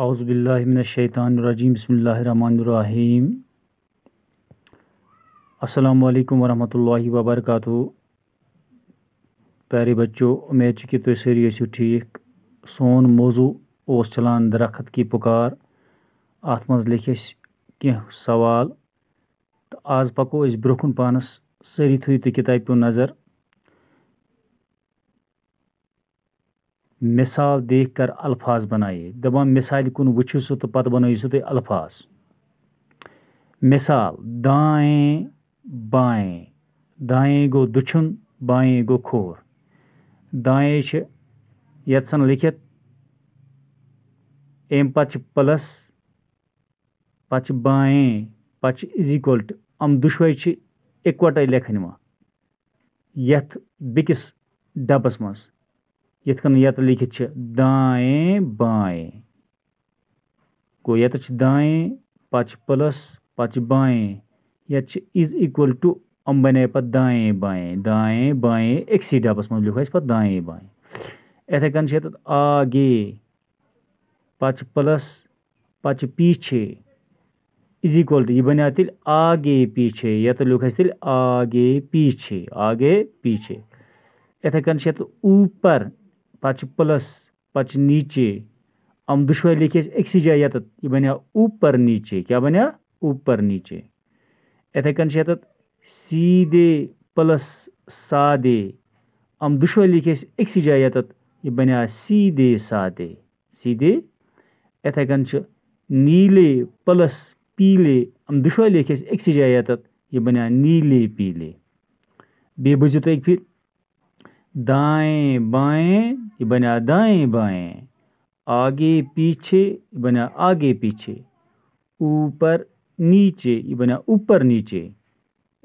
आउज़बिल्लिमिनशैतानरजीम बसमीम असलकम वरहमल वबरक प्यारे बच्चो उम्मीद कि तुम सारी ऐसी ठीक सोन मौजू उस चलान दरखत की पुकार अत मज लिख सवाल तो आज पको ब्रोह कुन पानस सारी थी तो किताब पे नज़र मिसाल देख कर अल्फाज बनाइए दपान मिसाल कुन वो सो तो पत बनो सो तुम अल्फाज मिसाल दाएँ बाएँ दाएँ गो दुछुन बाएँ गो खोर दाएँ यन लिखित अम पत् प्लस पे बाएँ पे इज इक्वल टू अम दुशवे इकवटे लेखन वन ये बिकिस डबस मज यथ कन यत लिखित दाएँ बाएँ गो यत दाएँ पच प्लस पच बाएँ यत इज इक्वल टू अम बने पे दाएँ बाएँ दाएँ बाएँ एक सी डबस मज लिखो पे दाएँ बाएँ इथे कन आगे पच प्लस पच पीछे इज इक्वल टू यह बनिया तेल आगे पीछे ये लिख तेल आगे पीछे आगे पीछे इथे कन ऊपर پَتہٕ چھِ پٕلَس پَتہٕ چھِ نیٖچے یِم دُشوَے لیٚکھۍ أسۍ أکسٕے جایہِ یَتَتھ یہِ بَنیٛو اوٗپَر نیٖچے کیٛاہ بَنیٛو اوٗپَر نیٖچے یِتھَے کٔنۍ چھِ یَتَتھ سیٖدے پٕلَس سادے یِم دُشوَے لیٚکھۍ أسۍ أکسٕے جایہِ یَتَتھ یہِ بَنیٛو سیٖدے سادے سیٖدے یِتھَے کٔنۍ چھِ نیٖلے پٕلَس پیٖلے یِم دُشوَے لیٚکھۍ أسۍ أکسٕے جایہِ یَتَتھ یہِ بَنیٛو نیٖلے پیٖلے بیٚیہِ بوٗزِو تُہۍ اَکہِ پھِرِ داییں باییں ये बना दाएं बाएं आगे पीछे बना आगे पीछे ऊपर नीचे ये बना ऊपर नीचे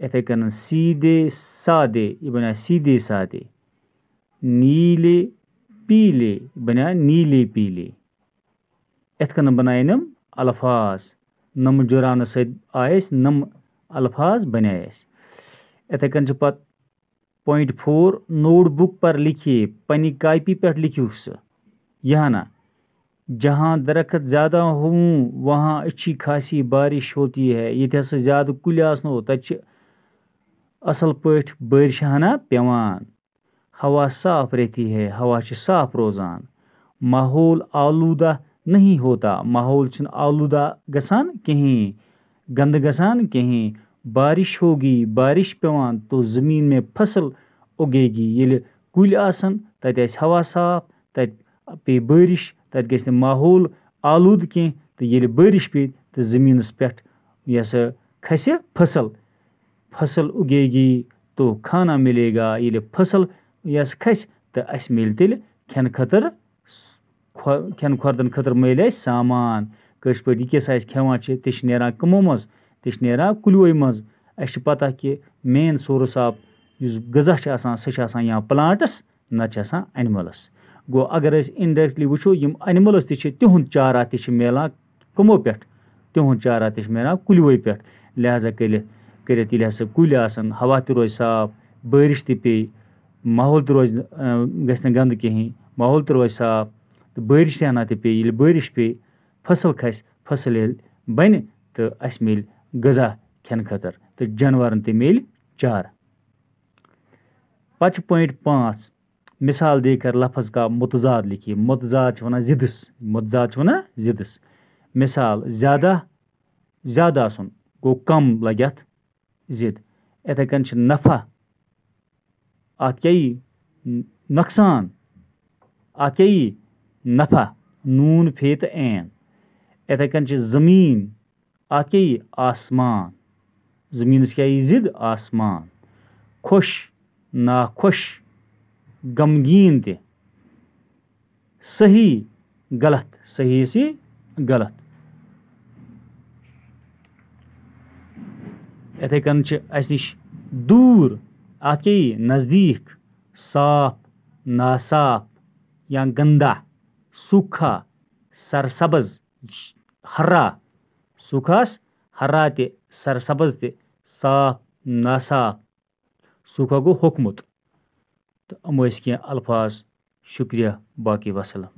इथे कन सीधे सादे ये बना सीधे सादे नीले पीले बना नीले पीले इथ कन बनाए नम अल्फाज नम जुरान सत आए नम अल्फाज बनाए इथे कन पत पॉइंट फोर नोटबुक पर लिखिए पनी कापी पर स यहाँ जहाँ दरखत ज़्यादा हूँ वहाँ अच्छी खासी बारिश होती है ये हस ज़्यादा कुल आसनो तच तो असल पठ बारिशाना पेवान हवा साफ रहती है हवा से साफ रोजान माहौल आलूदा नहीं होता माहौल आलूदा गसान कहीं गंद गसान कहीं बारिश होगी बारिश पेवान तो ज़मीन में फसल اُگیگی ییٚلہِ کُلۍ آسَن تَتہِ آسہِ ہوا صاف تَتہِ پیٚیہِ بٲرِش تَتہِ گژھِ نہٕ ماحول آلوٗدٕ کینٛہہ تہٕ ییٚلہِ بٲرِش پیٚیہِ تہٕ زٔمیٖنَس پٮ۪ٹھ یہِ ہَسا کھَسہِ فصٕل فصٕل اُگیگی تو کھانا مِلے گا ییٚلہِ فصٕل یۄس کھَسہِ تہٕ اَسہِ مِلہِ تیٚلہِ کھٮ۪نہٕ خٲطرٕ کھٮ۪نہٕ خۄردَن خٲطرٕ مِلہِ اَسہِ سامان کٲشِر پٲٹھۍ یہِ کیٛاہ سا أسۍ کھٮ۪وان چھِ تہِ چھِ نیران کٕمو منٛز تہِ چھِ نیران کُلوٕے منٛز اَسہِ چھِ پَتہ کہِ مین سورٕس آف یُس غذا چھِ آسان سُہ چھِ آسان یا پٕلانٛٹٕس نَتہٕ چھِ آسان اَنِمٕلٕز گوٚو اگر أسۍ اِنڈایرٮ۪کٹلی وٕچھو یِم اَنِمٕلٕز تہِ چھِ تِہُنٛد چارہ تہِ چھِ مِلان کٕمو پٮ۪ٹھ تِہُنٛد چارہ تہِ چھِ مِلان کُلوٕے پٮ۪ٹھ لہٰذا کٔرِتھ کٔرِتھ ییٚلہِ ہَسا کُلۍ آسَن ہوا تہِ روزِ صاف بٲرِش تہِ پیٚیہِ ماحول تہِ روزِ گژھِ نہٕ گنٛدٕ کِہیٖنۍ ماحول تہِ روزِ صاف تہٕ بٲرِش تہِ ہَنا تہِ پیٚیہِ ییٚلہِ بٲرِش پیٚیہِ فصٕل کھَسہِ فصٕل ییٚلہِ بَنہِ تہٕ اَسہِ مِلہِ غذا کھٮ۪نہٕ خٲطرٕ تہٕ جاناوارَن تہِ میلہِ چارٕ پَتہٕ چھِ پویِنٛٹ پانٛژھ مِثال دے کر لفظ کا متضاد لیکھیے متضاد چھِ وَنان زِدٕس متضاد چھِ وَنان زِدٕس مِثال زیادہ زیادٕ آسُن گوٚو کَم لَگہِ اَتھ زِد یِتھَے کٔنۍ چھِ نفع اَتھ کیٛاہ یی نۄقصان اَتھ کیٛاہ یی نفع نوٗن فے تہٕ عین یِتھَے کٔنۍ چھِ زٔمیٖن अत क्या यी आसमान ज़मीन क्या यी जिद आसमान खुश नाखुश गमगीन ते सही गलत सही से गलत इथे कन नश दूर अत क्या यी नज़दीक साफ नासाफ या गंदा सूखा सरसब्ज हरा سُکھ آس ہرا تہِ سرسبٕز تہِ صاف ناصاف سُکھا گوٚو ہوٚکھمُت تہٕ یِم ٲسۍ کینٛہہ الفاظ شُکریہ باقٕے وَسَلَم